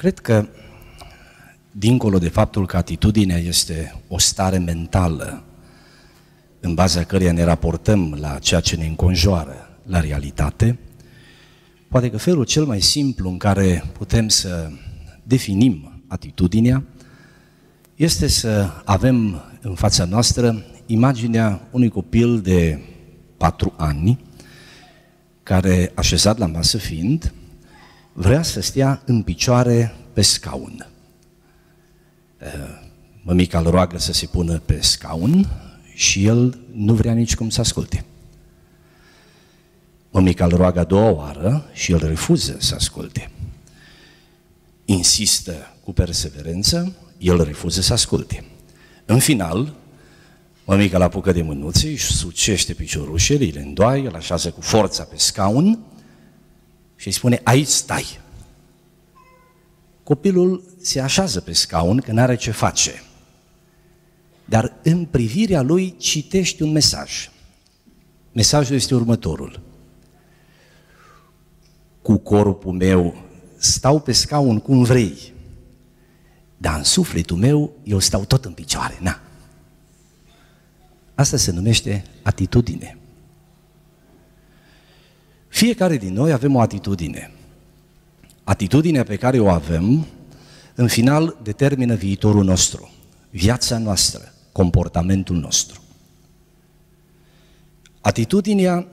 Cred că, dincolo de faptul că atitudinea este o stare mentală, în baza căreia ne raportăm la ceea ce ne înconjoară, la realitate, poate că felul cel mai simplu în care putem să definim atitudinea este să avem în fața noastră imaginea unui copil de patru ani, care așezat la masă fiind, vrea să stea în picioare pe scaun. Eh, mămica îl roagă să se pună pe scaun și el nu vrea nici cum să asculte. Mămica îl roagă a doua oară și el refuză să asculte. Insistă cu perseverență, el refuză să asculte. În final, mămica îl apucă de mânuțe și sucește piciorușele, îl îndoaie, îl așează cu forța pe scaun și îi spune, aici stai. Copilul se așează pe scaun că n-are ce face. Dar în privirea lui citești un mesaj. Mesajul este următorul. Cu corpul meu stau pe scaun cum vrei, dar în sufletul meu eu stau tot în picioare, na. Asta se numește atitudine. Fiecare din noi avem o atitudine. Atitudinea pe care o avem, în final, determină viitorul nostru, viața noastră, comportamentul nostru. Atitudinea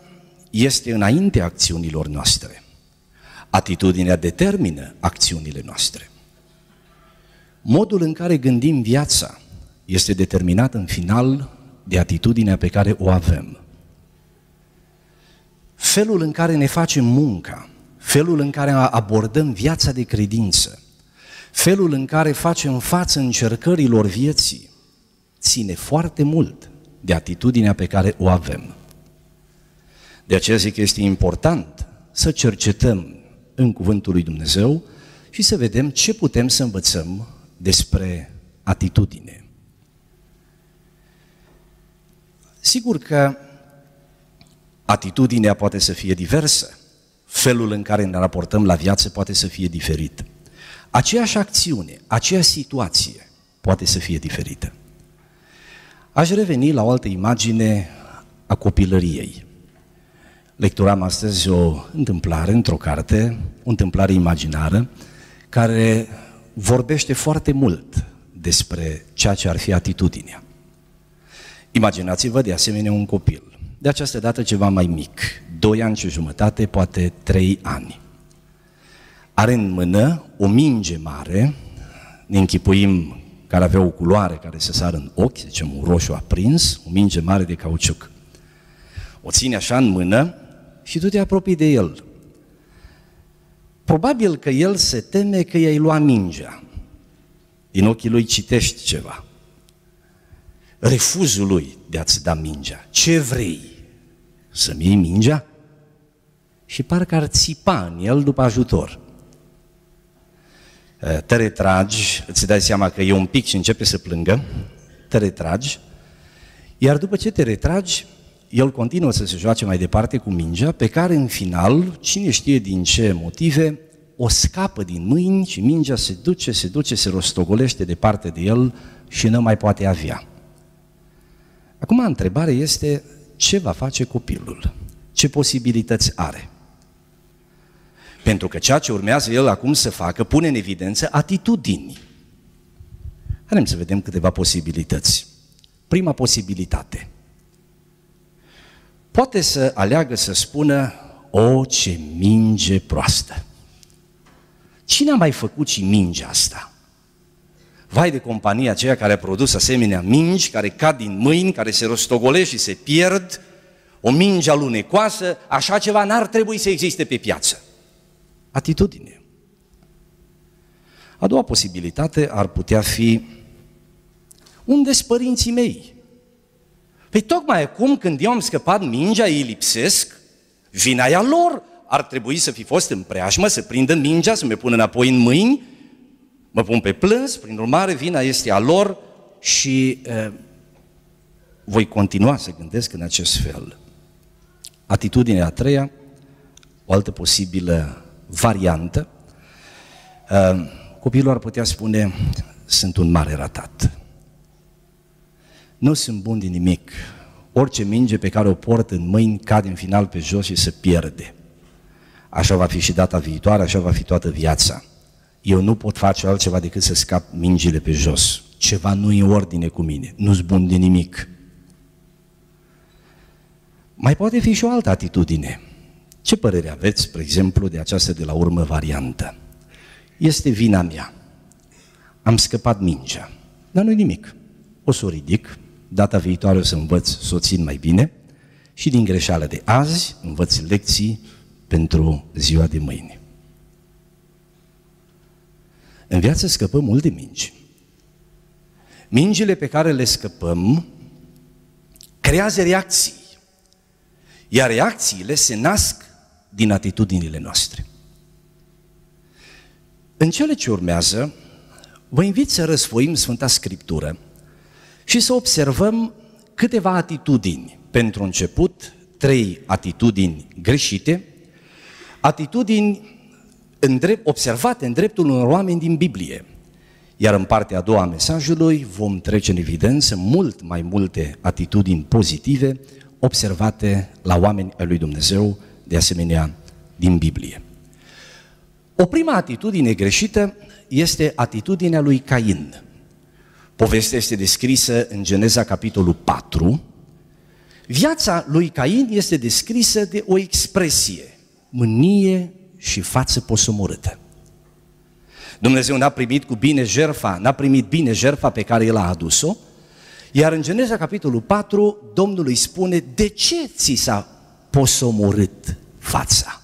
este înaintea acțiunilor noastre. Atitudinea determină acțiunile noastre. Modul în care gândim viața este determinat în final de atitudinea pe care o avem felul în care ne facem munca, felul în care abordăm viața de credință, felul în care facem față încercărilor vieții, ține foarte mult de atitudinea pe care o avem. De aceea zic că este important să cercetăm în Cuvântul lui Dumnezeu și să vedem ce putem să învățăm despre atitudine. Sigur că Atitudinea poate să fie diversă, felul în care ne raportăm la viață poate să fie diferit. Aceeași acțiune, aceeași situație poate să fie diferită. Aș reveni la o altă imagine a copilăriei. Lecturam astăzi o întâmplare într-o carte, o întâmplare imaginară, care vorbește foarte mult despre ceea ce ar fi atitudinea. Imaginați-vă de asemenea un copil de această dată ceva mai mic, doi ani și jumătate, poate trei ani. Are în mână o minge mare, ne închipuim care avea o culoare care se sară în ochi, zicem un roșu aprins, o minge mare de cauciuc. O ține așa în mână și tu te apropii de el. Probabil că el se teme că i-ai luat mingea. Din ochii lui citești ceva refuzul lui de a-ți da mingea. Ce vrei? Să-mi iei mingea? Și parcă ar țipa în el după ajutor. Te retragi, îți dai seama că e un pic și începe să plângă, te retragi, iar după ce te retragi, el continuă să se joace mai departe cu mingea, pe care în final, cine știe din ce motive, o scapă din mâini și mingea se duce, se duce, se rostogolește departe de el și nu mai poate avea. Acum întrebarea este ce va face copilul? Ce posibilități are? Pentru că ceea ce urmează el acum să facă pune în evidență atitudini. Haideam să vedem câteva posibilități. Prima posibilitate. Poate să aleagă să spună, o, ce minge proastă. Cine a mai făcut și minge asta? Vai de compania aceea care a produs asemenea mingi, care cad din mâini, care se rostogolește și se pierd, o minge alunecoasă, așa ceva n-ar trebui să existe pe piață. Atitudine. A doua posibilitate ar putea fi unde sunt părinții mei? Păi tocmai acum când eu am scăpat mingea, ei lipsesc, vina a lor, ar trebui să fi fost în preajmă, să prindă mingea, să mi pună înapoi în mâini Mă pun pe plâns, prin urmare vina este a lor și uh, voi continua să gândesc în acest fel. Atitudinea a treia, o altă posibilă variantă, uh, copilul ar putea spune, sunt un mare ratat. Nu sunt bun din nimic. Orice minge pe care o port în mâini cade în final pe jos și se pierde. Așa va fi și data viitoare, așa va fi toată viața eu nu pot face altceva decât să scap mingile pe jos. Ceva nu e în ordine cu mine, nu-s bun de nimic. Mai poate fi și o altă atitudine. Ce părere aveți, spre exemplu, de această de la urmă variantă? Este vina mea. Am scăpat mingea. Dar nu nimic. O să o ridic, data viitoare o să învăț să o țin mai bine și din greșeala de azi învăț lecții pentru ziua de mâine. În viață scăpăm mult de mingi. Mingile pe care le scăpăm creează reacții. Iar reacțiile se nasc din atitudinile noastre. În cele ce urmează, vă invit să răsfoim Sfânta Scriptură și să observăm câteva atitudini. Pentru început, trei atitudini greșite, atitudini în drept, observate în dreptul unor oameni din Biblie. Iar în partea a doua a mesajului vom trece în evidență mult mai multe atitudini pozitive observate la oameni al lui Dumnezeu, de asemenea din Biblie. O prima atitudine greșită este atitudinea lui Cain. Povestea este descrisă în Geneza capitolul 4. Viața lui Cain este descrisă de o expresie, mânie și față posumurâtă. Dumnezeu n-a primit cu bine jerfa, n-a primit bine jerfa pe care el a adus-o, iar în Geneza capitolul 4, Domnul îi spune, de ce ți s-a posomorât fața?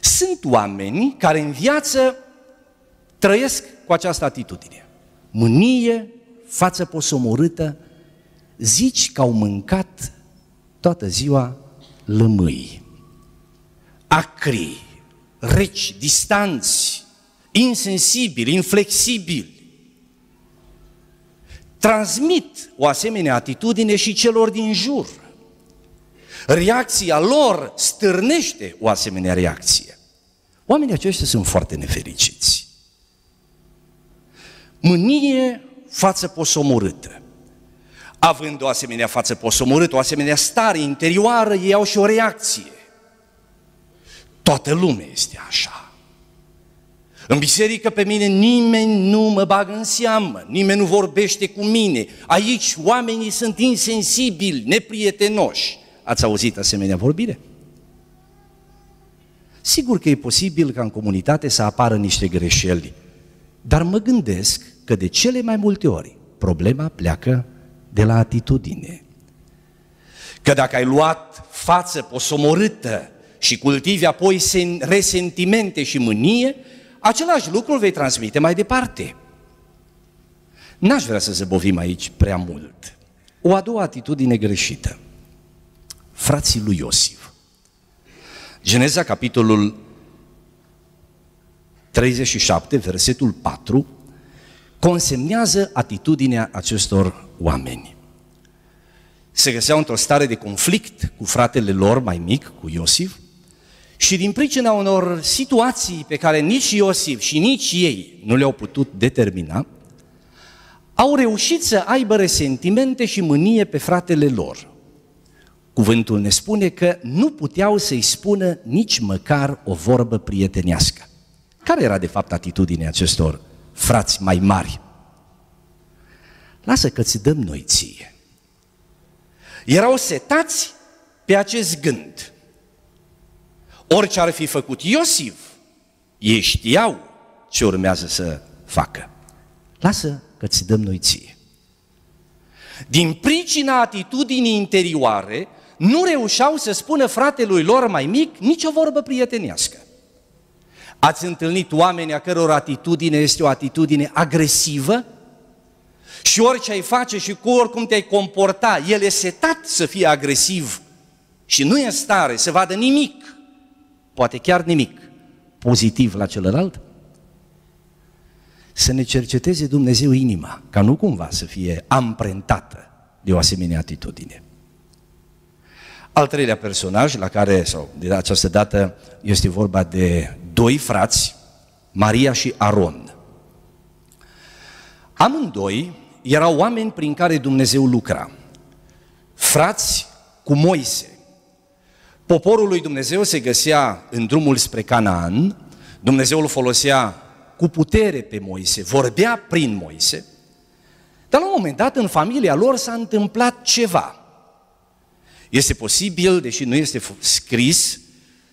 Sunt oameni care în viață trăiesc cu această atitudine. Mânie, față posomorâtă, zici că au mâncat toată ziua lămâi acri, reci, distanți, insensibili, inflexibili, transmit o asemenea atitudine și celor din jur. Reacția lor stârnește o asemenea reacție. Oamenii aceștia sunt foarte nefericiți. Mânie față posomorâtă. Având o asemenea față posomorâtă, o asemenea stare interioară, ei au și o reacție. Toată lumea este așa. În biserică pe mine nimeni nu mă bagă în seamă, nimeni nu vorbește cu mine. Aici oamenii sunt insensibili, neprietenoși. Ați auzit asemenea vorbire? Sigur că e posibil ca în comunitate să apară niște greșeli, dar mă gândesc că de cele mai multe ori problema pleacă de la atitudine. Că dacă ai luat față posomorâtă și cultivi apoi resentimente și mânie, același lucru îl vei transmite mai departe. N-aș vrea să zăbovim aici prea mult. O a doua atitudine greșită. Frații lui Iosif. Geneza, capitolul 37, versetul 4, consemnează atitudinea acestor oameni. Se găseau într-o stare de conflict cu fratele lor mai mic, cu Iosif, și din pricina unor situații pe care nici Iosif și nici ei nu le-au putut determina, au reușit să aibă resentimente și mânie pe fratele lor. Cuvântul ne spune că nu puteau să-i spună nici măcar o vorbă prietenească. Care era de fapt atitudinea acestor frați mai mari? Lasă că ți dăm noi ție. Erau setați pe acest gând – Orice ar fi făcut Iosif, ei știau ce urmează să facă. Lasă că ți dăm noi ție. Din pricina atitudinii interioare, nu reușeau să spună fratelui lor mai mic nicio vorbă prietenească. Ați întâlnit oameni a căror atitudine este o atitudine agresivă? Și orice ai face și cu oricum te-ai comporta, el e setat să fie agresiv și nu e în stare să vadă nimic poate chiar nimic pozitiv la celălalt, să ne cerceteze Dumnezeu inima, ca nu cumva să fie amprentată de o asemenea atitudine. Al treilea personaj, la care, sau de această dată, este vorba de doi frați, Maria și Aron. Amândoi erau oameni prin care Dumnezeu lucra. Frați cu Moise, Poporul lui Dumnezeu se găsea în drumul spre Canaan, Dumnezeu îl folosea cu putere pe Moise, vorbea prin Moise, dar la un moment dat în familia lor s-a întâmplat ceva. Este posibil, deși nu este scris,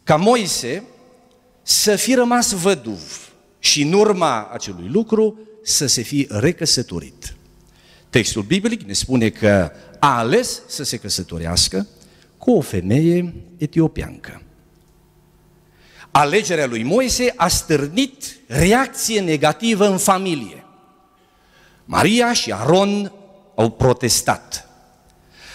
ca Moise să fi rămas văduv și în urma acelui lucru să se fi recăsătorit. Textul biblic ne spune că a ales să se căsătorească, cu o femeie etiopiancă. Alegerea lui Moise a stârnit reacție negativă în familie. Maria și Aron au protestat.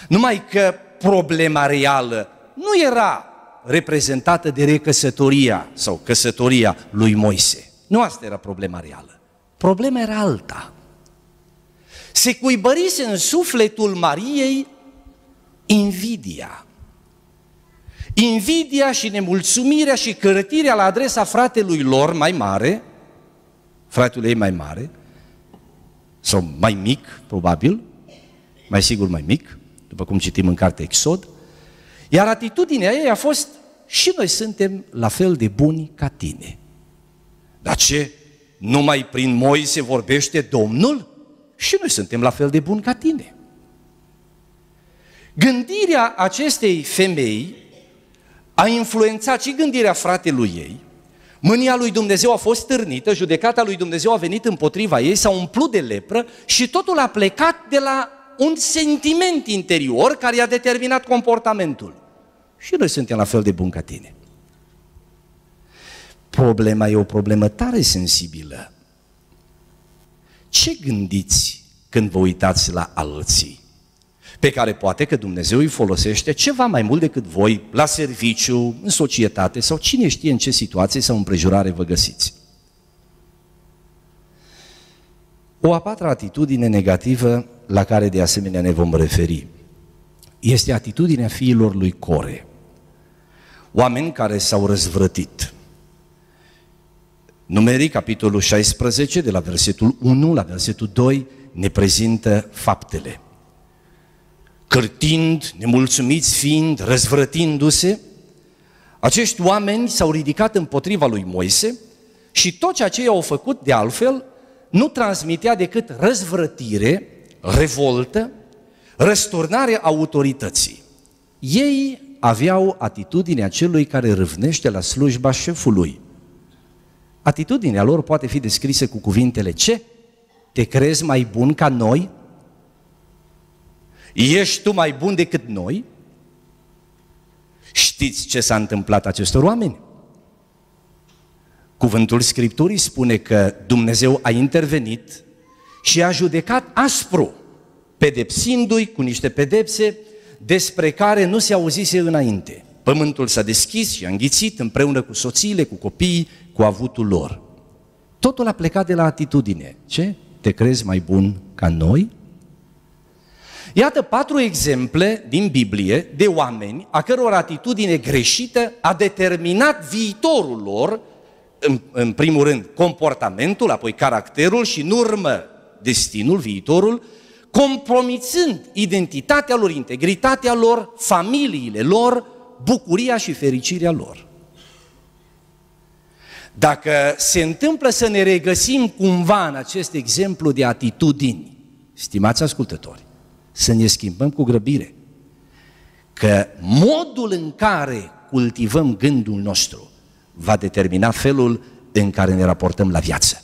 Numai că problema reală nu era reprezentată de recăsătoria sau căsătoria lui Moise. Nu asta era problema reală. Problema era alta. Se cuibărise în sufletul Mariei invidia invidia și nemulțumirea și cărătirea la adresa fratelui lor mai mare, fratele ei mai mare, sau mai mic, probabil, mai sigur mai mic, după cum citim în carte Exod, iar atitudinea ei a fost și noi suntem la fel de buni ca tine. Dar ce? Numai prin se vorbește Domnul? Și noi suntem la fel de buni ca tine. Gândirea acestei femei a influențat și gândirea fratelui ei, mânia lui Dumnezeu a fost târnită, judecata lui Dumnezeu a venit împotriva ei, s-a umplut de lepră și totul a plecat de la un sentiment interior care i-a determinat comportamentul. Și noi suntem la fel de buni ca tine. Problema e o problemă tare sensibilă. Ce gândiți când vă uitați la alții? pe care poate că Dumnezeu îi folosește ceva mai mult decât voi, la serviciu, în societate sau cine știe în ce situație sau împrejurare vă găsiți. O a patra atitudine negativă la care de asemenea ne vom referi este atitudinea fiilor lui Core. Oameni care s-au răzvrătit. Numerii, capitolul 16, de la versetul 1 la versetul 2, ne prezintă faptele cârtind, nemulțumiți fiind, răzvrătindu-se, acești oameni s-au ridicat împotriva lui Moise și tot ceea ce i-au făcut, de altfel, nu transmitea decât răzvrătire, revoltă, răsturnare autorității. Ei aveau atitudinea celui care râvnește la slujba șefului. Atitudinea lor poate fi descrisă cu cuvintele ce? Te crezi mai bun ca noi? Ești tu mai bun decât noi? Știți ce s-a întâmplat acestor oameni? Cuvântul Scripturii spune că Dumnezeu a intervenit și a judecat aspru, pedepsindu-i cu niște pedepse despre care nu se auzise înainte. Pământul s-a deschis și a înghițit împreună cu soțiile, cu copiii, cu avutul lor. Totul a plecat de la atitudine. Ce? Te crezi mai bun ca noi? Iată patru exemple din Biblie de oameni a căror atitudine greșită a determinat viitorul lor, în, în primul rând comportamentul, apoi caracterul și în urmă destinul, viitorul, compromițând identitatea lor, integritatea lor, familiile lor, bucuria și fericirea lor. Dacă se întâmplă să ne regăsim cumva în acest exemplu de atitudini, stimați ascultători, să ne schimbăm cu grăbire. Că modul în care cultivăm gândul nostru va determina felul în care ne raportăm la viață.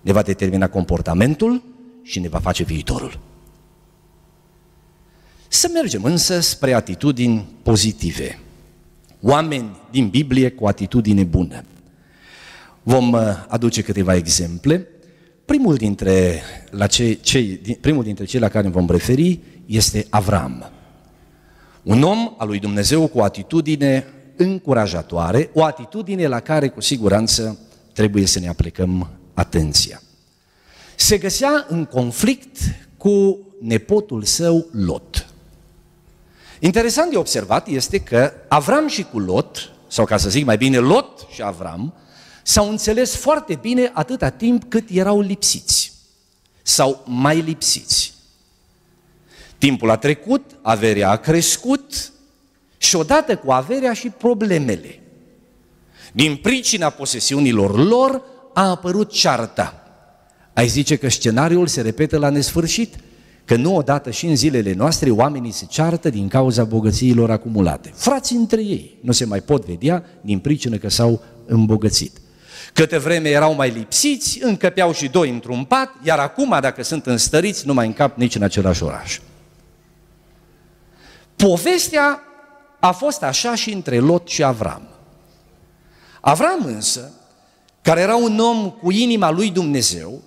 Ne va determina comportamentul și ne va face viitorul. Să mergem însă spre atitudini pozitive. Oameni din Biblie cu atitudine bună. Vom uh, aduce câteva exemple. Primul dintre, la ce, ce, primul dintre cei la care ne vom referi este Avram. Un om al lui Dumnezeu cu o atitudine încurajatoare, o atitudine la care cu siguranță trebuie să ne aplicăm atenția. Se găsea în conflict cu nepotul său Lot. Interesant de observat este că Avram și cu Lot, sau ca să zic mai bine Lot și Avram, S-au înțeles foarte bine atâta timp cât erau lipsiți sau mai lipsiți. Timpul a trecut, averea a crescut și odată cu averea și problemele. Din pricina posesiunilor lor a apărut cearta. Ai zice că scenariul se repetă la nesfârșit, că nu odată și în zilele noastre oamenii se ceartă din cauza bogățiilor acumulate. Frații între ei nu se mai pot vedea din pricină că s-au îmbogățit. Câte vreme erau mai lipsiți, încăpeau și doi într-un pat, iar acum, dacă sunt înstăriți, nu mai încap nici în același oraș. Povestea a fost așa și între Lot și Avram. Avram însă, care era un om cu inima lui Dumnezeu,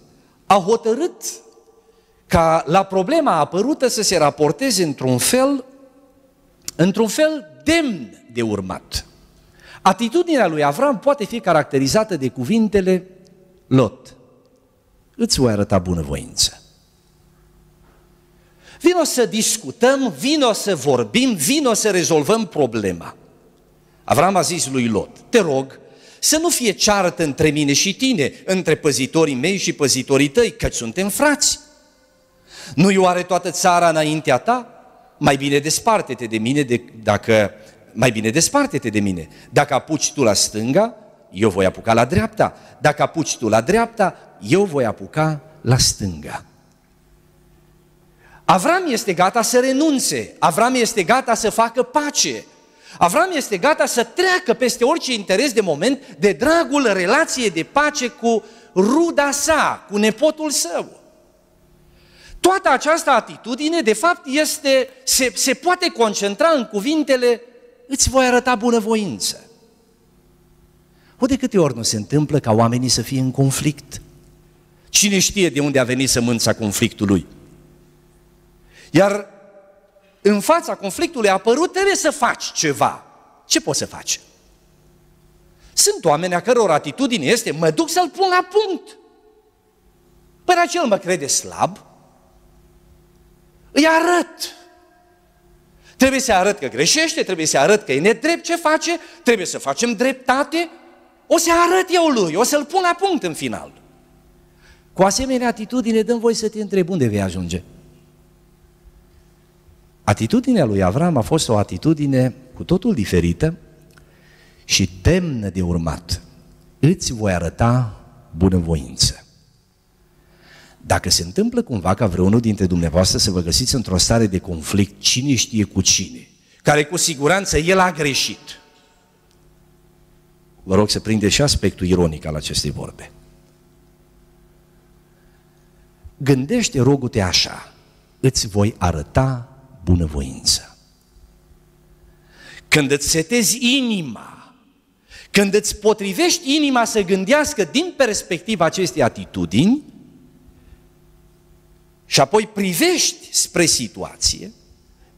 a hotărât ca la problema apărută să se raporteze într-un fel, într-un fel demn de urmat. Atitudinea lui Avram poate fi caracterizată de cuvintele Lot. Îți voi arăta bunăvoință. Vino să discutăm, vino să vorbim, vino să rezolvăm problema. Avram a zis lui Lot, te rog, să nu fie ceartă între mine și tine, între păzitorii mei și păzitorii tăi, căci suntem frați. Nu-i oare toată țara înaintea ta? Mai bine desparte-te de mine de, dacă mai bine desparte-te de mine. Dacă apuci tu la stânga, eu voi apuca la dreapta. Dacă apuci tu la dreapta, eu voi apuca la stânga. Avram este gata să renunțe, Avram este gata să facă pace, Avram este gata să treacă peste orice interes de moment de dragul relației de pace cu ruda sa, cu nepotul său. Toată această atitudine, de fapt, este, se, se poate concentra în cuvintele îți voi arăta bunăvoință. O de câte ori nu se întâmplă ca oamenii să fie în conflict? Cine știe de unde a venit sămânța conflictului? Iar în fața conflictului a apărut, trebuie să faci ceva. Ce poți să faci? Sunt oameni a căror atitudine este, mă duc să-l pun la punct. Până acel mă crede slab, îi arăt Trebuie să arăt că greșește, trebuie să arăt că e nedrept ce face, trebuie să facem dreptate. O să arăt eu lui, o să-l pun la punct în final. Cu asemenea atitudine dăm voi să te întreb unde vei ajunge. Atitudinea lui Avram a fost o atitudine cu totul diferită și demnă de urmat. Îți voi arăta bunăvoință. Dacă se întâmplă cumva ca vreunul dintre dumneavoastră să vă găsiți într-o stare de conflict, cine știe cu cine, care cu siguranță el a greșit, vă rog să prindeți și aspectul ironic al acestei vorbe. Gândește, rogute așa, îți voi arăta bunăvoință. Când îți setezi inima, când îți potrivești inima să gândească din perspectiva acestei atitudini, și apoi privești spre situație,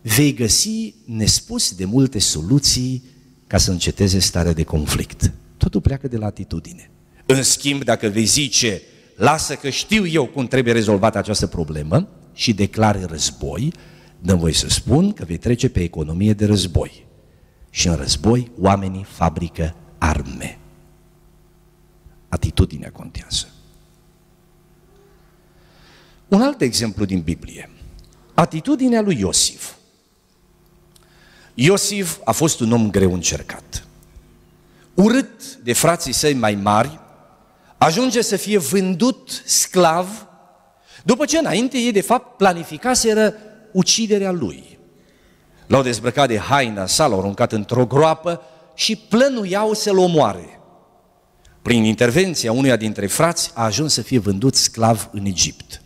vei găsi nespus de multe soluții ca să înceteze starea de conflict. Totul pleacă de la atitudine. În schimb, dacă vei zice, lasă că știu eu cum trebuie rezolvată această problemă și declar război, dă voi să spun că vei trece pe economie de război. Și în război oamenii fabrică arme. Atitudinea contează. Un alt exemplu din Biblie. Atitudinea lui Iosif. Iosif a fost un om greu încercat. Urât de frații săi mai mari, ajunge să fie vândut sclav, după ce înainte ei de fapt planificaseră uciderea lui. L-au dezbrăcat de haina sa, l-au aruncat într-o groapă și plănuiau să-l omoare. Prin intervenția unuia dintre frați a ajuns să fie vândut sclav în Egipt.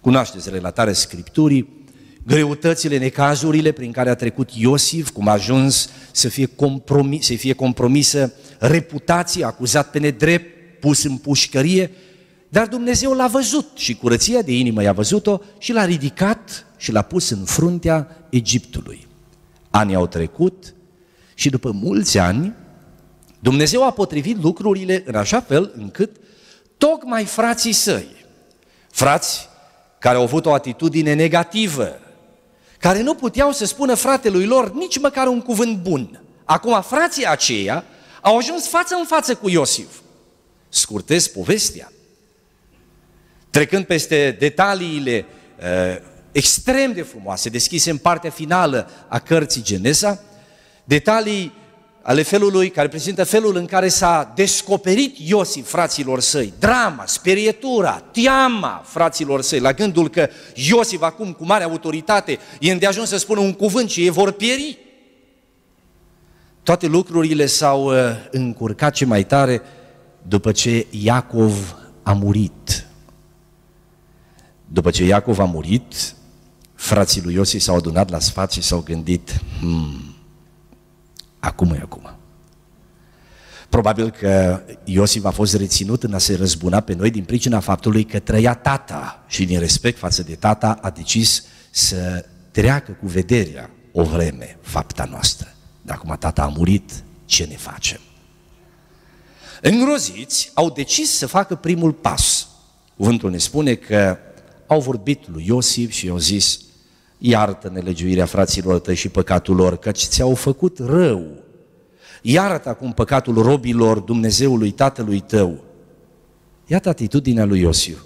Cunoașteți relatarea Scripturii, greutățile, necazurile prin care a trecut Iosif, cum a ajuns să fie, compromis, să fie compromisă reputația, acuzat pe nedrept, pus în pușcărie, dar Dumnezeu l-a văzut și curăția de inimă i-a văzut-o și l-a ridicat și l-a pus în fruntea Egiptului. Anii au trecut și după mulți ani, Dumnezeu a potrivit lucrurile în așa fel încât tocmai frații săi, frați care au avut o atitudine negativă, care nu puteau să spună fratelui lor nici măcar un cuvânt bun. Acum, frații aceia au ajuns față în față cu Iosif. Scurtez povestea. Trecând peste detaliile uh, extrem de frumoase, deschise în partea finală a cărții Geneza, detalii ale felului, care prezintă felul în care s-a descoperit Iosif fraților săi, drama, sperietura, teama fraților săi, la gândul că Iosif acum cu mare autoritate e îndeajuns să spună un cuvânt și ei vor pieri. Toate lucrurile s-au uh, încurcat ce mai tare după ce Iacov a murit. După ce Iacov a murit, frații lui Iosif s-au adunat la sfat și s-au gândit, hmm, acum e acum. Probabil că Iosif a fost reținut în a se răzbuna pe noi din pricina faptului că trăia tata și din respect față de tata a decis să treacă cu vederea o vreme fapta noastră. Dar acum tata a murit, ce ne facem? Îngroziți, au decis să facă primul pas. Cuvântul ne spune că au vorbit lui Iosif și i-au zis, Iartă nelegiuirea fraților tăi și păcatul lor, căci ți-au făcut rău. Iartă acum păcatul robilor Dumnezeului Tatălui tău. Iată atitudinea lui Iosif.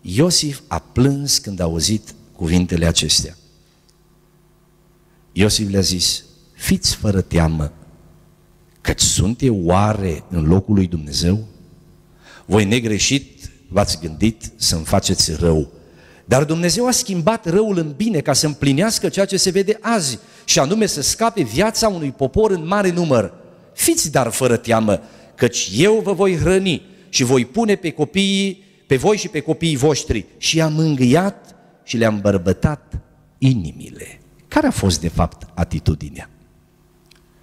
Iosif a plâns când a auzit cuvintele acestea. Iosif le-a zis, fiți fără teamă, căci sunt eu oare în locul lui Dumnezeu? Voi negreșit v-ați gândit să-mi faceți rău, dar Dumnezeu a schimbat răul în bine ca să împlinească ceea ce se vede azi, și anume să scape viața unui popor în mare număr. Fiți dar fără teamă, căci eu vă voi hrăni și voi pune pe copiii, pe voi și pe copiii voștri. Și i-am îngâiat și le-am bărbătat inimile. Care a fost de fapt atitudinea?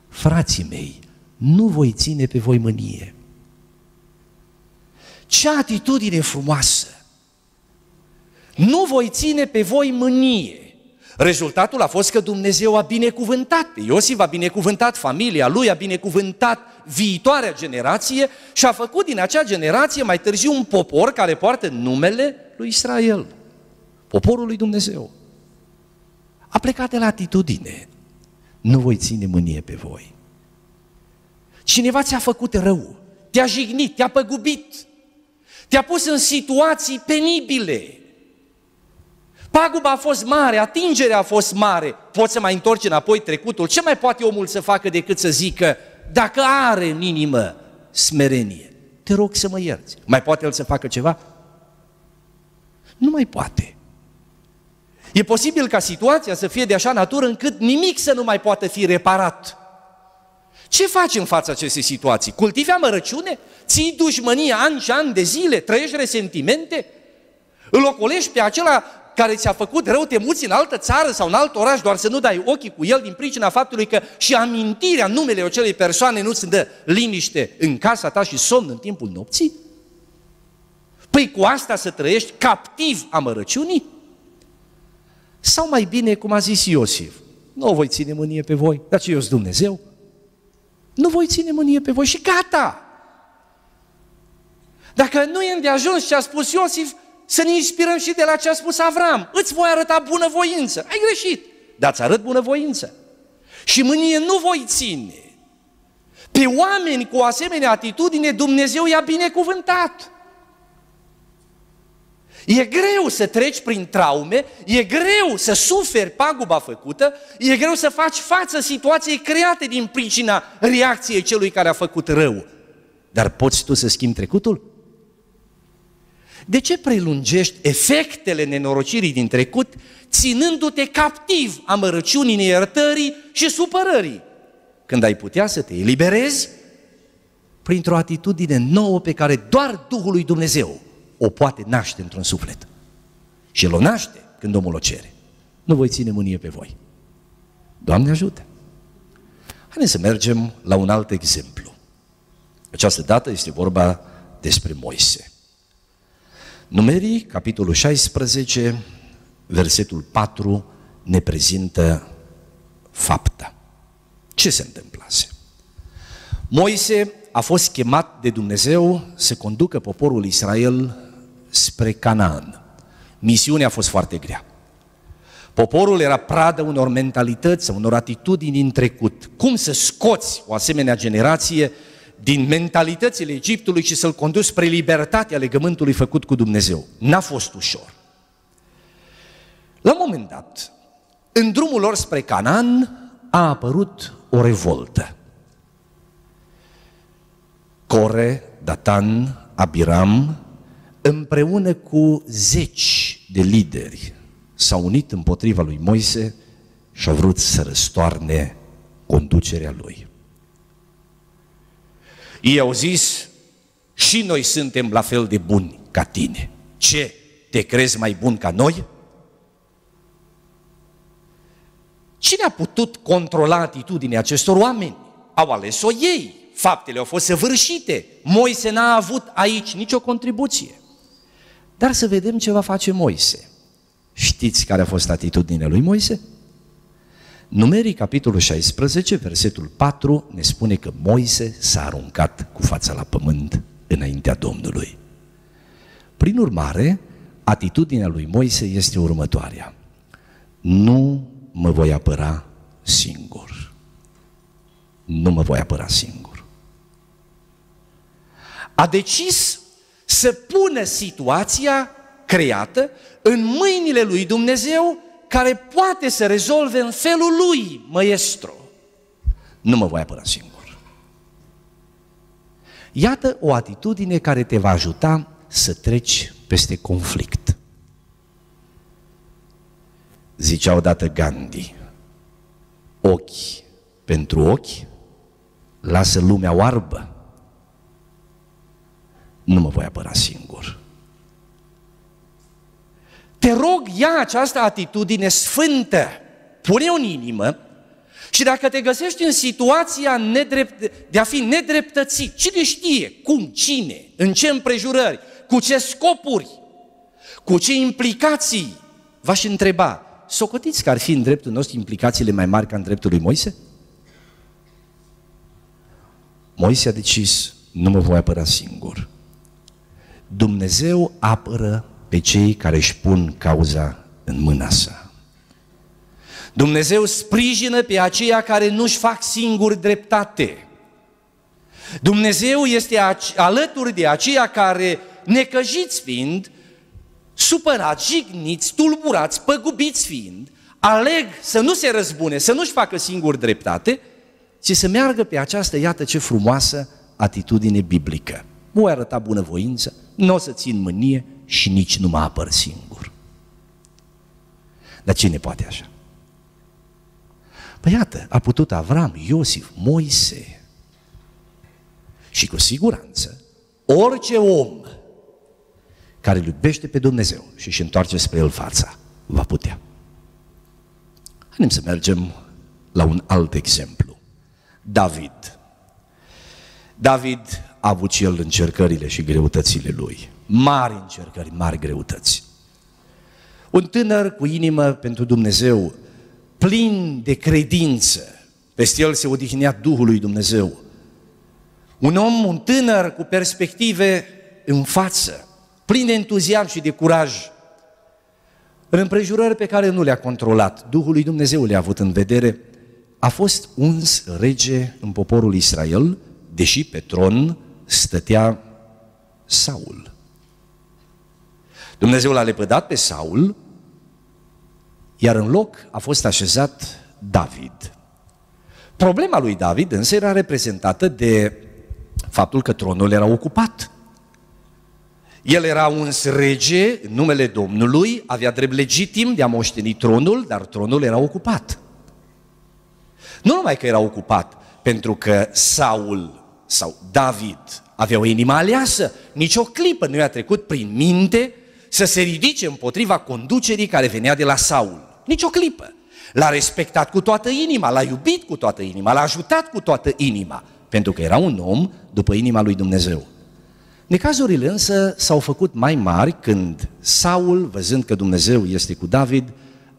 Frații mei, nu voi ține pe voi mânie. Ce atitudine frumoasă! nu voi ține pe voi mânie. Rezultatul a fost că Dumnezeu a binecuvântat pe Iosif, a binecuvântat familia lui, a binecuvântat viitoarea generație și a făcut din acea generație mai târziu un popor care poartă numele lui Israel, poporul lui Dumnezeu. A plecat de la atitudine. Nu voi ține mânie pe voi. Cineva ți-a făcut rău, te-a jignit, te-a păgubit, te-a pus în situații penibile, Paguba a fost mare, atingerea a fost mare. Poți să mai întorci înapoi trecutul? Ce mai poate omul să facă decât să zică, dacă are în inimă smerenie, te rog să mă ierți. Mai poate el să facă ceva? Nu mai poate. E posibil ca situația să fie de așa natură încât nimic să nu mai poată fi reparat. Ce faci în fața acestei situații? Cultivi amărăciune? Ții dușmănie ani și ani de zile? Trăiești resentimente? Îl ocolești pe acela care ți-a făcut rău, te muți în altă țară sau în alt oraș, doar să nu dai ochii cu el din pricina faptului că și amintirea numele acelei persoane nu-ți dă liniște în casa ta și somn în timpul nopții? Păi cu asta să trăiești captiv amărăciunii? Sau mai bine, cum a zis Iosif, nu o voi ține mânie pe voi, dar ce eu sunt Dumnezeu? Nu voi ține mânie pe voi și gata! Dacă nu e îndeajuns ce a spus Iosif, să ne inspirăm și de la ce a spus Avram. Îți voi arăta bunăvoință. Ai greșit, dar îți arăt bunăvoință. Și mânie nu voi ține. Pe oameni cu o asemenea atitudine, Dumnezeu i-a binecuvântat. E greu să treci prin traume, e greu să suferi paguba făcută, e greu să faci față situației create din pricina reacției celui care a făcut rău. Dar poți tu să schimbi trecutul? De ce prelungești efectele nenorocirii din trecut, ținându-te captiv amărăciunii neiertării și supărării, când ai putea să te eliberezi printr-o atitudine nouă pe care doar Duhul lui Dumnezeu o poate naște într-un suflet. Și el o naște când omul o cere. Nu voi ține mânie pe voi. Doamne ajută! Haideți să mergem la un alt exemplu. Această dată este vorba despre Moise. Numerii, capitolul 16, versetul 4, ne prezintă fapta. Ce se întâmplase? Moise a fost chemat de Dumnezeu să conducă poporul Israel spre Canaan. Misiunea a fost foarte grea. Poporul era pradă unor mentalități, unor atitudini în trecut. Cum să scoți o asemenea generație din mentalitățile Egiptului și să-l conduci spre libertatea legământului făcut cu Dumnezeu. N-a fost ușor. La un moment dat, în drumul lor spre Canaan, a apărut o revoltă. Core, Datan, Abiram, împreună cu zeci de lideri, s-au unit împotriva lui Moise și au vrut să răstoarne conducerea lui. Ei au zis, și noi suntem la fel de buni ca tine. Ce? Te crezi mai bun ca noi? Cine a putut controla atitudinea acestor oameni? Au ales-o ei. Faptele au fost săvârșite. Moise n-a avut aici nicio contribuție. Dar să vedem ce va face Moise. Știți care a fost atitudinea lui Moise? Numerii, capitolul 16, versetul 4, ne spune că Moise s-a aruncat cu fața la pământ înaintea Domnului. Prin urmare, atitudinea lui Moise este următoarea. Nu mă voi apăra singur. Nu mă voi apăra singur. A decis să pună situația creată în mâinile lui Dumnezeu care poate să rezolve în felul lui, măestru. Nu mă voi apăra singur. Iată o atitudine care te va ajuta să treci peste conflict. Zicea odată Gandhi, ochi pentru ochi, lasă lumea oarbă. Nu mă voi apăra singur. Te rog, ia această atitudine sfântă, pune-o în inimă și dacă te găsești în situația nedrept, de a fi nedreptățit, cine știe, cum, cine, în ce împrejurări, cu ce scopuri, cu ce implicații, v-aș întreba, socotiți că ar fi în dreptul nostru implicațiile mai mari ca în dreptul lui Moise? Moise a decis, nu mă voi apăra singur. Dumnezeu apără pe cei care își pun cauza în mâna sa. Dumnezeu sprijină pe aceia care nu-și fac singuri dreptate. Dumnezeu este alături de aceia care, necăjiți fiind, supărați, jigniți, tulburați, păgubiți fiind, aleg să nu se răzbune, să nu-și facă singur dreptate, ci să meargă pe această, iată ce frumoasă, atitudine biblică. Nu voi arăta bunăvoință, nu o să țin mânie, și nici nu mă apăr singur. Dar cine poate așa? Păi iată, a putut Avram, Iosif, Moise. Și cu siguranță, orice om care îl iubește pe Dumnezeu și își întoarce spre El fața, va putea. Haideți să mergem la un alt exemplu. David. David a avut și el încercările și greutățile lui mari încercări, mari greutăți. Un tânăr cu inimă pentru Dumnezeu, plin de credință, peste el se odihnea Duhul lui Dumnezeu. Un om, un tânăr cu perspective în față, plin de entuziasm și de curaj, în împrejurări pe care nu le-a controlat, Duhul lui Dumnezeu le-a avut în vedere, a fost uns rege în poporul Israel, deși pe tron stătea Saul. Dumnezeu l-a lepădat pe Saul, iar în loc a fost așezat David. Problema lui David însă era reprezentată de faptul că tronul era ocupat. El era un rege în numele Domnului, avea drept legitim de a moșteni tronul, dar tronul era ocupat. Nu numai că era ocupat, pentru că Saul sau David avea o inimă aleasă, nici o clipă nu i-a trecut prin minte să se ridice împotriva conducerii care venea de la Saul. Nici o clipă. L-a respectat cu toată inima, l-a iubit cu toată inima, l-a ajutat cu toată inima, pentru că era un om după inima lui Dumnezeu. Necazurile însă s-au făcut mai mari când Saul, văzând că Dumnezeu este cu David,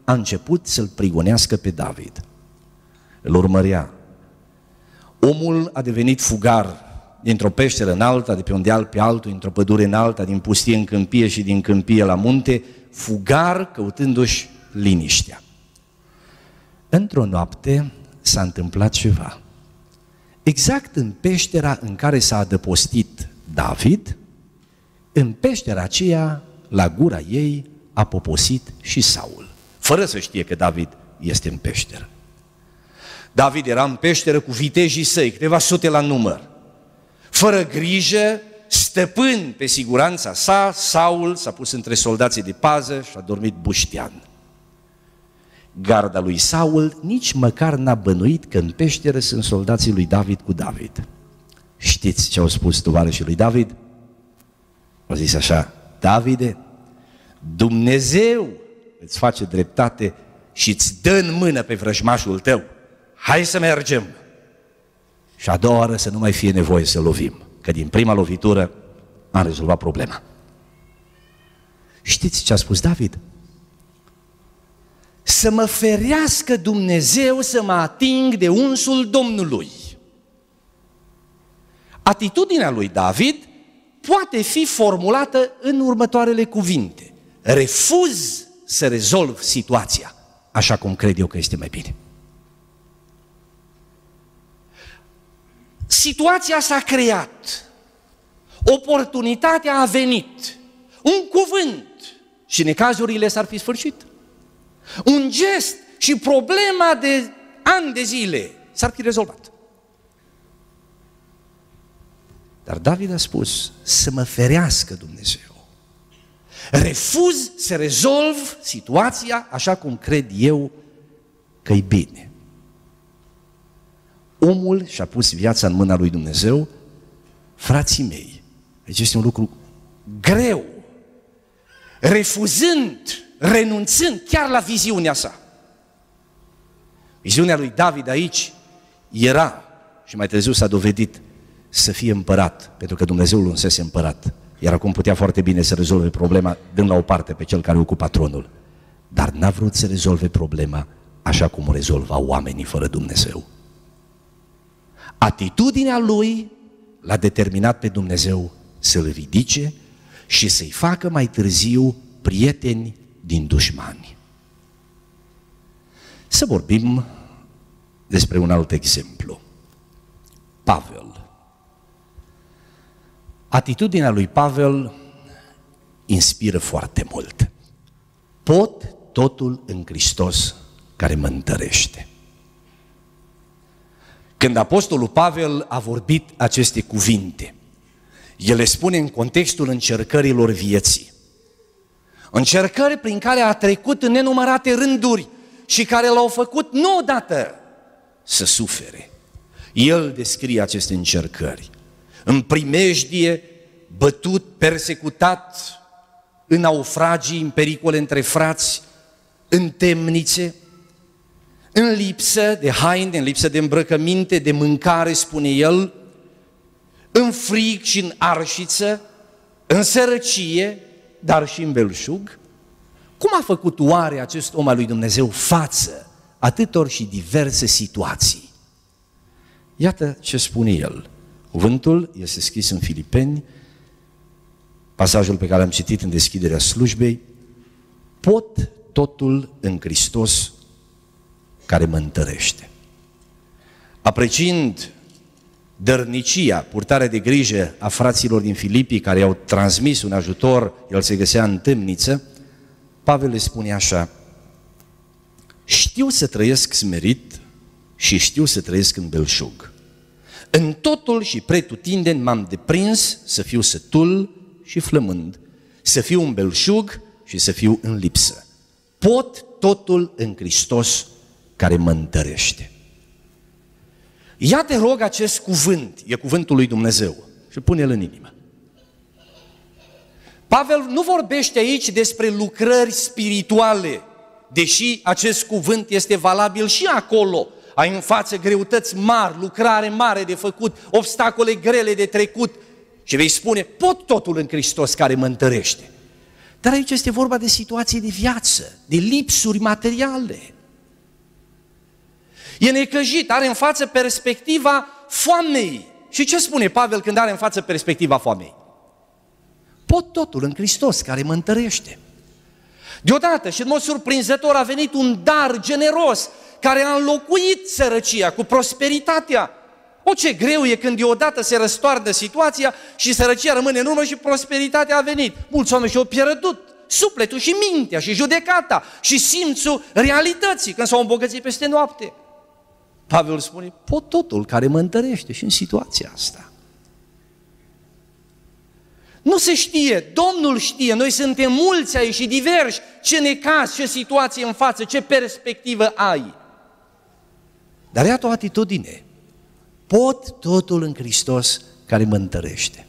a început să-l prigonească pe David. Îl urmărea. Omul a devenit fugar dintr-o peșteră în alta, de pe un deal pe altul, dintr-o pădure în alta, din pustie în câmpie și din câmpie la munte, fugar căutându-și liniștea. Într-o noapte s-a întâmplat ceva. Exact în peștera în care s-a adăpostit David, în peștera aceea, la gura ei, a poposit și Saul, fără să știe că David este în peșteră. David era în peșteră cu vitejii săi, câteva sute la număr fără grijă, stăpân pe siguranța sa, Saul s-a pus între soldații de pază și a dormit buștean. Garda lui Saul nici măcar n-a bănuit că în peșteră sunt soldații lui David cu David. Știți ce au spus și lui David? Au zis așa, Davide, Dumnezeu îți face dreptate și îți dă în mână pe vrăjmașul tău. Hai să mergem! și a doua oară să nu mai fie nevoie să lovim. Că din prima lovitură am rezolvat problema. Știți ce a spus David? Să mă ferească Dumnezeu să mă ating de unsul Domnului. Atitudinea lui David poate fi formulată în următoarele cuvinte. Refuz să rezolv situația așa cum cred eu că este mai bine. Situația s-a creat, oportunitatea a venit, un cuvânt și necazurile s-ar fi sfârșit. Un gest și problema de ani de zile s-ar fi rezolvat. Dar David a spus să mă ferească Dumnezeu. Refuz să rezolv situația așa cum cred eu că e bine. Omul și-a pus viața în mâna lui Dumnezeu, frații mei. Aici este un lucru greu. Refuzând, renunțând chiar la viziunea sa. Viziunea lui David aici era, și mai târziu s-a dovedit, să fie împărat, pentru că Dumnezeu îl unsese împărat. Iar acum putea foarte bine să rezolve problema dând la o parte pe cel care ocupa tronul. Dar n-a vrut să rezolve problema așa cum o rezolva oamenii fără Dumnezeu. Atitudinea lui l-a determinat pe Dumnezeu să-l ridice și să-i facă mai târziu prieteni din dușmani. Să vorbim despre un alt exemplu. Pavel. Atitudinea lui Pavel inspiră foarte mult. Pot totul în Hristos care mă întărește. Când Apostolul Pavel a vorbit aceste cuvinte, el le spune în contextul încercărilor vieții. Încercări prin care a trecut în nenumărate rânduri și care l-au făcut nu odată să sufere. El descrie aceste încercări. În primejdie, bătut, persecutat, în naufragii, în pericole între frați, în temnițe, în lipsă de haine, în lipsă de îmbrăcăminte, de mâncare, spune el, în frig și în arșiță, în sărăcie, dar și în belșug? Cum a făcut oare acest om al lui Dumnezeu față atâtor și diverse situații? Iată ce spune el. Cuvântul este scris în Filipeni, pasajul pe care l-am citit în deschiderea slujbei, pot totul în Hristos care mă întărește. Apreciind dărnicia, purtarea de grijă a fraților din Filipii care i-au transmis un ajutor, el se găsea în temniță, Pavel le spune așa, știu să trăiesc smerit și știu să trăiesc în belșug. În totul și pretutindeni m-am deprins să fiu sătul și flămând, să fiu în belșug și să fiu în lipsă. Pot totul în Hristos care mă întărește. Ia te rog acest cuvânt, e cuvântul lui Dumnezeu și pune-l în inimă. Pavel nu vorbește aici despre lucrări spirituale, deși acest cuvânt este valabil și acolo. Ai în față greutăți mari, lucrare mare de făcut, obstacole grele de trecut și vei spune, pot totul în Hristos care mă întărește. Dar aici este vorba de situații de viață, de lipsuri materiale, E necăjit, are în față perspectiva foamei. Și ce spune Pavel când are în față perspectiva foamei? Pot totul în Hristos care mă întărește. Deodată și în mod surprinzător a venit un dar generos care a înlocuit sărăcia cu prosperitatea. O, ce greu e când deodată se răstoarnă situația și sărăcia rămâne în urmă și prosperitatea a venit. Mulți oameni și-au pierdut sufletul și mintea și judecata și simțul realității când s-au îmbogățit peste noapte. Pavel spune, pot totul care mă întărește și în situația asta. Nu se știe, Domnul știe, noi suntem mulți aici și diversi, ce necaz, ce situație în față, ce perspectivă ai. Dar iată o atitudine, pot totul în Hristos care mă întărește.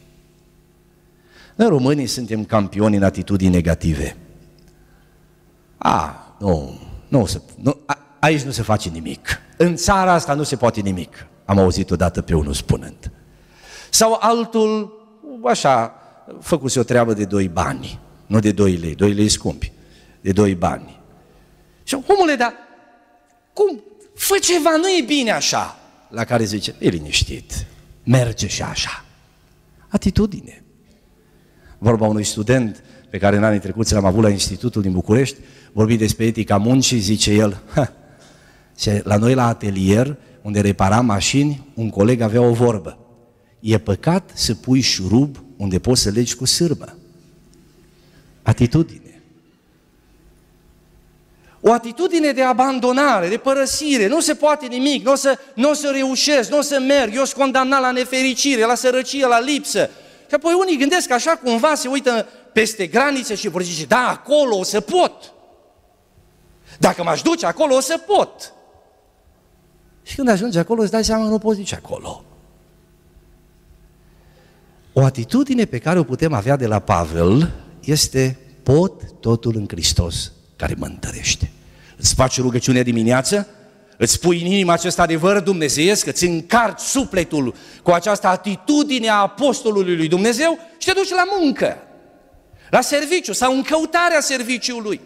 Noi românii suntem campioni în atitudini negative. A, nu, nu, se, nu a, aici nu se face nimic. În țara asta nu se poate nimic. Am auzit odată pe unul spunând. Sau altul, așa, făcuse o treabă de doi bani. Nu de doi lei, doi lei scumpi. De doi bani. Și omule, dar cum? Fă ceva, nu e bine așa. La care zice, e liniștit, merge și așa. Atitudine. Vorba unui student pe care în anii trecuți l-am avut la Institutul din București, vorbi despre etica muncii, zice el, ha, la noi la atelier, unde repara mașini, un coleg avea o vorbă. E păcat să pui șurub unde poți să legi cu sârmă. Atitudine. O atitudine de abandonare, de părăsire, nu se poate nimic, nu o să, n -o să reușesc, nu o să merg, eu sunt condamnat la nefericire, la sărăcie, la lipsă. Și apoi unii gândesc așa cumva, se uită peste granițe și vor zice, da, acolo o să pot. Dacă m-aș duce acolo, o să pot. Și când ajungi acolo, îți dai seama, nu poți nici acolo. O atitudine pe care o putem avea de la Pavel este pot totul în Hristos care mă întărește. Îți faci rugăciunea dimineață, îți pui în inimă acest adevăr dumnezeiesc, îți încarci sufletul cu această atitudine a apostolului lui Dumnezeu și te duci la muncă, la serviciu sau în căutarea serviciului.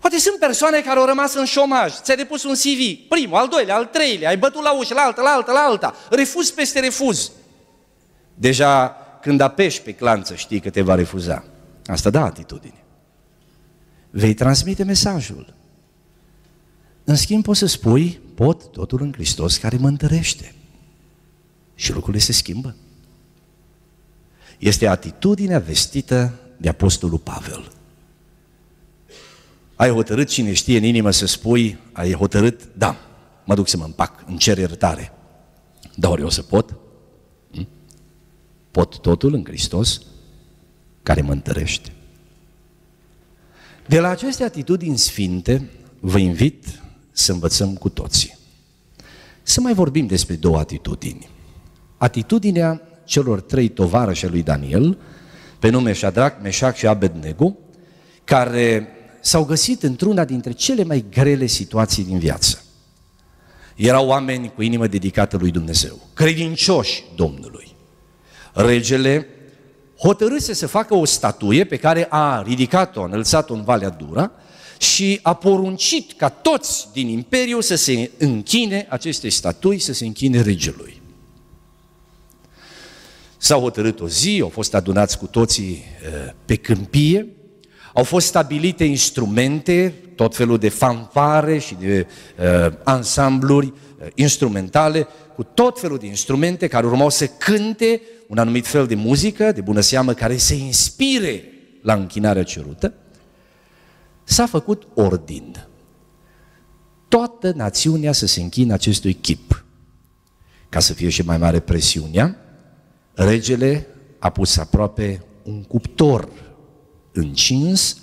Poate sunt persoane care au rămas în șomaj, ți-ai depus un CV, primul, al doilea, al treilea, ai bătut la ușă, la alta, la alta, la alta, refuz peste refuz. Deja când apeși pe clanță știi că te va refuza. Asta da atitudine. Vei transmite mesajul. În schimb poți să spui, pot totul în Hristos care mă întărește. Și lucrurile se schimbă. Este atitudinea vestită de Apostolul Pavel. Ai hotărât cine știe în inimă să spui, ai hotărât, da, mă duc să mă împac, îmi cer iertare. Dar ori eu să pot? Hm? Pot totul în Hristos care mă întărește. De la aceste atitudini sfinte, vă invit să învățăm cu toții. Să mai vorbim despre două atitudini. Atitudinea celor trei tovarăși lui Daniel, pe nume Shadrach, Meșac și Abednego, care s-au găsit într-una dintre cele mai grele situații din viață. Erau oameni cu inimă dedicată lui Dumnezeu, credincioși Domnului. Regele hotărâse să facă o statuie pe care a ridicat-o, a înălțat-o în Valea Dura și a poruncit ca toți din imperiu să se închine acestei statui, să se închine regelui. S-au hotărât o zi, au fost adunați cu toții eh, pe câmpie au fost stabilite instrumente, tot felul de fanfare și de uh, ansambluri uh, instrumentale, cu tot felul de instrumente care urmau să cânte un anumit fel de muzică, de bună seamă, care se inspire la închinarea cerută. S-a făcut ordin. Toată națiunea să se închină acestui chip. Ca să fie și mai mare presiunea, regele a pus aproape un cuptor încins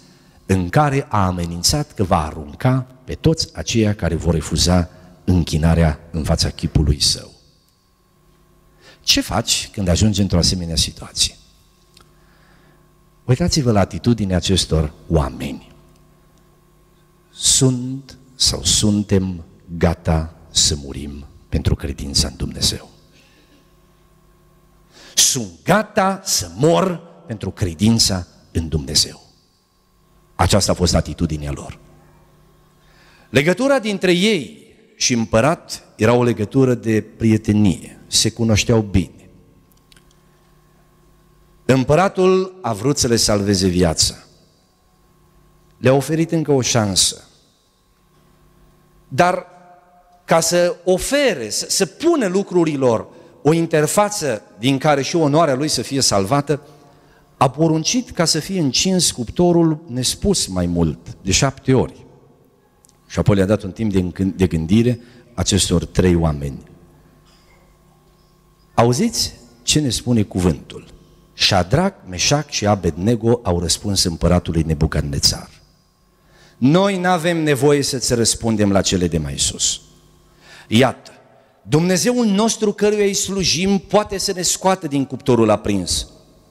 în care a amenințat că va arunca pe toți aceia care vor refuza închinarea în fața chipului său. Ce faci când ajungi într-o asemenea situație? Uitați-vă la atitudinea acestor oameni. Sunt sau suntem gata să murim pentru credința în Dumnezeu. Sunt gata să mor pentru credința în Dumnezeu. Aceasta a fost atitudinea lor. Legătura dintre ei și împărat era o legătură de prietenie. Se cunoșteau bine. Împăratul a vrut să le salveze viața. Le-a oferit încă o șansă. Dar ca să ofere, să, să pune lucrurilor o interfață din care și onoarea lui să fie salvată, a poruncit ca să fie încins sculptorul nespus mai mult, de șapte ori. Și apoi le-a dat un timp de gândire acestor trei oameni. Auziți ce ne spune cuvântul. Șadrac, Meșac și Abednego au răspuns împăratului Nebucadnețar. Noi nu avem nevoie să-ți răspundem la cele de mai sus. Iată, Dumnezeul nostru căruia îi slujim poate să ne scoată din cuptorul aprins –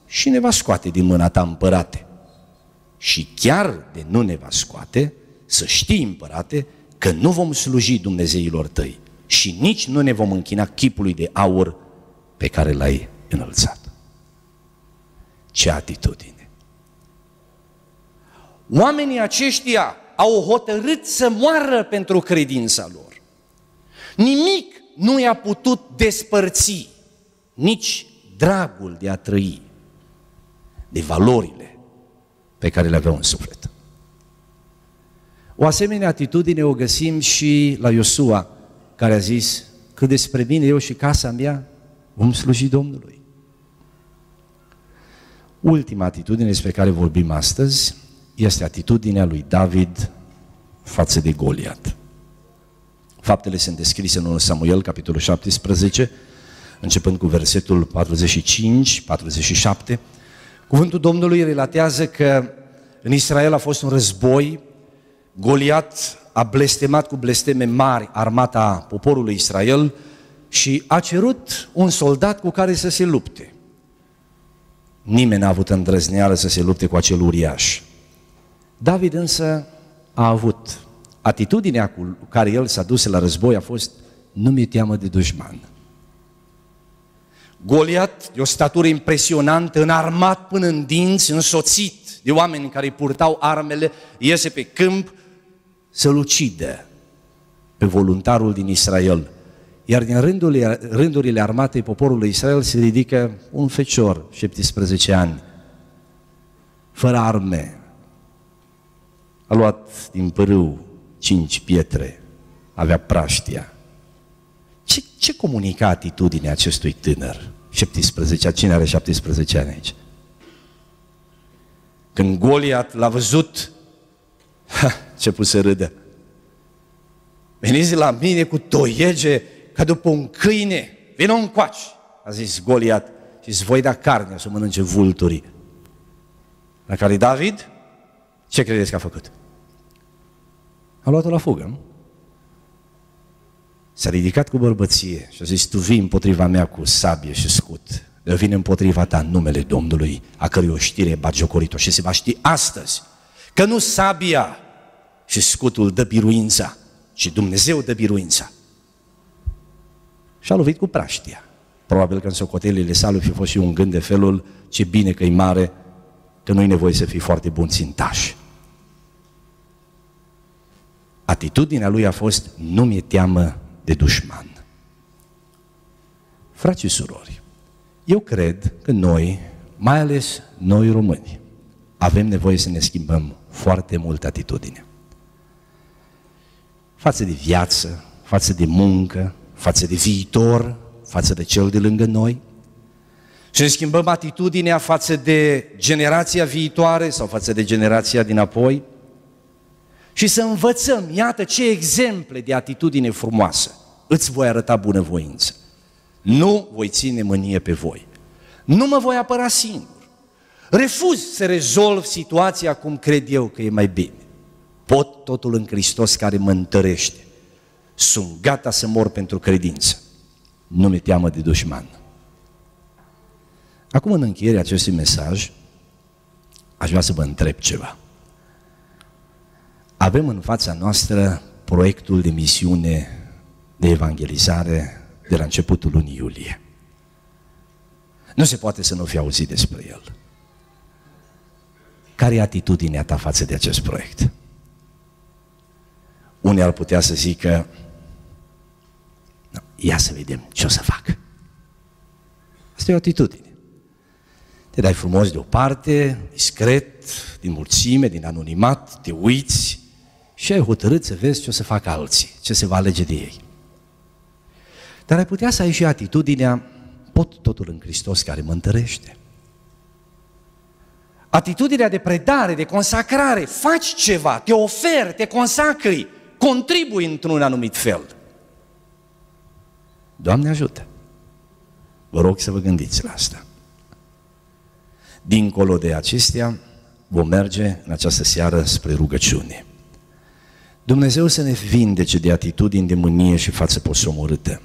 și ne va scoate din mâna ta, împărate. Și chiar de nu ne va scoate, să știi, împărate, că nu vom sluji Dumnezeilor tăi și nici nu ne vom închina chipului de aur pe care l-ai înălțat. Ce atitudine! Oamenii aceștia au hotărât să moară pentru credința lor. Nimic nu i-a putut despărți, nici dragul de a trăi, de valorile pe care le aveau în suflet. O asemenea atitudine o găsim și la Iosua, care a zis, că despre mine eu și casa mea vom sluji Domnului. Ultima atitudine despre care vorbim astăzi este atitudinea lui David față de Goliat. Faptele sunt descrise în 1 Samuel, capitolul 17, începând cu versetul 45-47, Cuvântul Domnului relatează că în Israel a fost un război, Goliat a blestemat cu blesteme mari armata poporului Israel și a cerut un soldat cu care să se lupte. Nimeni n-a avut îndrăzneală să se lupte cu acel uriaș. David însă a avut. Atitudinea cu care el s-a dus la război a fost nu mi-e teamă de dușman. Goliat, de o statură impresionantă, înarmat până în dinți, însoțit de oameni care îi purtau armele, iese pe câmp să-l ucide pe voluntarul din Israel. Iar din rândurile, rândurile armatei poporului Israel se ridică un fecior, 17 ani, fără arme. A luat din pârâu cinci pietre, avea praștia. Ce, ce comunica atitudinea acestui tânăr? 17 Cine are 17 ani aici? Când Goliat l-a văzut, ha, ce pus să râdă. Veniți la mine cu toiege ca după un câine. Vino coaci, a zis Goliat. Și voi da carne să mănânce vulturii. La care David, ce credeți că a făcut? A luat-o la fugă, nu? S-a ridicat cu bărbăție și a zis, tu vii împotriva mea cu sabie și scut. Eu vin împotriva ta în numele Domnului, a cărui o știre bagiocorit și se va ști astăzi că nu sabia și scutul dă biruința, ci Dumnezeu dă biruința. Și a lovit cu praștia. Probabil că în socotelile sale fi fost și un gând de felul, ce bine că e mare, că nu-i nevoie să fii foarte bun țintaș. Atitudinea lui a fost, nu mi-e teamă de dușman. Frați și surori, eu cred că noi, mai ales noi români, avem nevoie să ne schimbăm foarte mult atitudine, Față de viață, față de muncă, față de viitor, față de cel de lângă noi. Să ne schimbăm atitudinea față de generația viitoare sau față de generația dinapoi. Și să învățăm, iată ce exemple de atitudine frumoasă îți voi arăta bunăvoință. Nu voi ține mânie pe voi. Nu mă voi apăra singur. Refuz să rezolv situația cum cred eu că e mai bine. Pot totul în Hristos care mă întărește. Sunt gata să mor pentru credință. Nu mi teamă de dușman. Acum, în încheierea acestui mesaj, aș vrea să vă întreb ceva. Avem în fața noastră proiectul de misiune de evangelizare de la începutul lunii iulie. Nu se poate să nu fi auzit despre el. Care e atitudinea ta față de acest proiect? Unii ar putea să zică, ia să vedem ce o să fac. Asta e o atitudine. Te dai frumos deoparte, discret, din mulțime, din anonimat, te uiți și ai hotărât să vezi ce o să facă alții, ce se va alege de ei. Dar ai putea să ai și atitudinea, pot totul în Hristos care mă întărește. Atitudinea de predare, de consacrare, faci ceva, te oferi, te consacri, contribui într-un anumit fel. Doamne ajută! Vă rog să vă gândiți la asta. Dincolo de acestea, vom merge în această seară spre rugăciune. Dumnezeu să ne vindece de atitudini de mânie și față posomorâtă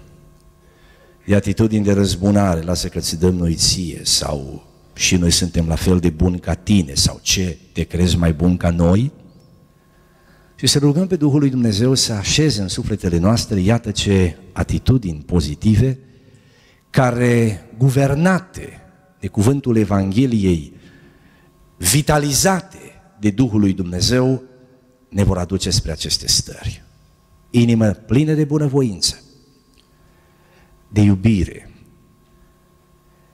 e atitudini de răzbunare, lasă că ți dăm noi ție sau și noi suntem la fel de buni ca tine sau ce, te crezi mai bun ca noi? Și să rugăm pe Duhul lui Dumnezeu să așeze în sufletele noastre, iată ce atitudini pozitive, care guvernate de cuvântul Evangheliei, vitalizate de Duhul lui Dumnezeu, ne vor aduce spre aceste stări. Inimă plină de bunăvoință, de iubire,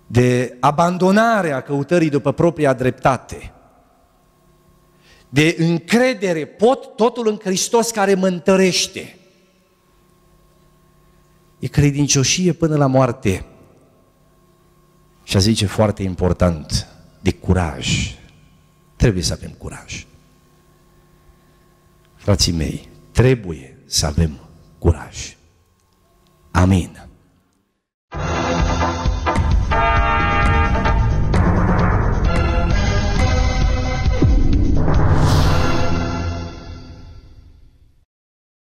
de abandonare a căutării după propria dreptate, de încredere, pot totul în Hristos care mă întărește. E credincioșie până la moarte. Și a zice foarte important, de curaj. Trebuie să avem curaj. Frații mei, trebuie să avem curaj. Amin.